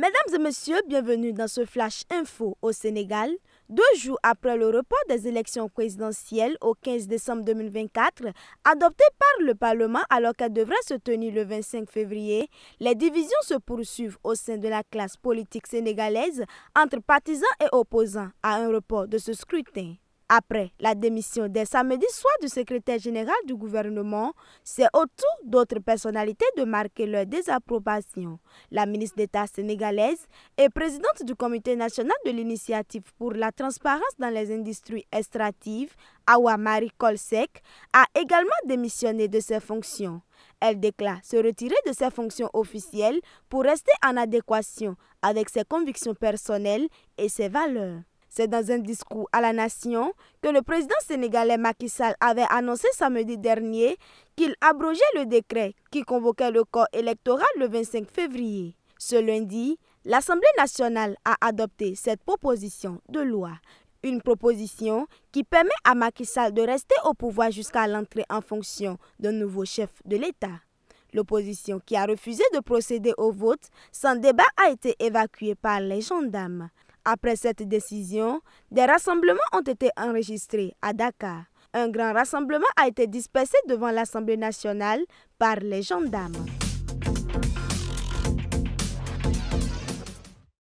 Mesdames et messieurs, bienvenue dans ce Flash Info au Sénégal. Deux jours après le report des élections présidentielles au 15 décembre 2024, adopté par le Parlement alors qu'elles devraient se tenir le 25 février, les divisions se poursuivent au sein de la classe politique sénégalaise entre partisans et opposants à un report de ce scrutin. Après la démission dès samedi, soir du secrétaire général du gouvernement, c'est au tour d'autres personnalités de marquer leur désapprobation. La ministre d'État sénégalaise et présidente du comité national de l'initiative pour la transparence dans les industries extractives, Awa Marie Colsec, a également démissionné de ses fonctions. Elle déclare se retirer de ses fonctions officielles pour rester en adéquation avec ses convictions personnelles et ses valeurs. C'est dans un discours à la nation que le président sénégalais Macky Sall avait annoncé samedi dernier qu'il abrogeait le décret qui convoquait le corps électoral le 25 février. Ce lundi, l'Assemblée nationale a adopté cette proposition de loi. Une proposition qui permet à Macky Sall de rester au pouvoir jusqu'à l'entrée en fonction d'un nouveau chef de l'État. L'opposition qui a refusé de procéder au vote sans débat a été évacuée par les gendarmes. Après cette décision, des rassemblements ont été enregistrés à Dakar. Un grand rassemblement a été dispersé devant l'Assemblée nationale par les gendarmes.